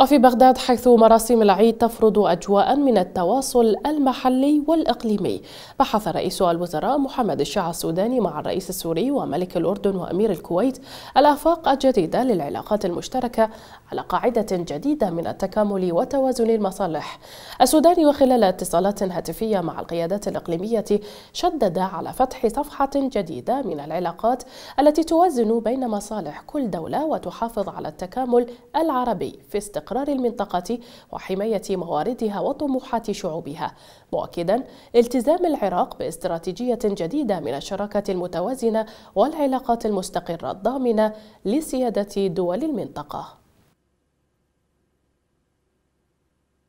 وفي بغداد حيث مراسم العيد تفرض أجواء من التواصل المحلي والإقليمي بحث رئيس الوزراء محمد الشيع السوداني مع الرئيس السوري وملك الأردن وأمير الكويت الآفاق الجديدة للعلاقات المشتركة على قاعدة جديدة من التكامل وتوازن المصالح السوداني وخلال اتصالات هاتفية مع القيادات الإقليمية شدد على فتح صفحة جديدة من العلاقات التي توازن بين مصالح كل دولة وتحافظ على التكامل العربي في استقلال استقرار المنطقة وحماية مواردها وطموحات شعوبها مؤكدا التزام العراق باستراتيجية جديدة من الشراكة المتوازنة والعلاقات المستقرة الضامنة لسيادة دول المنطقة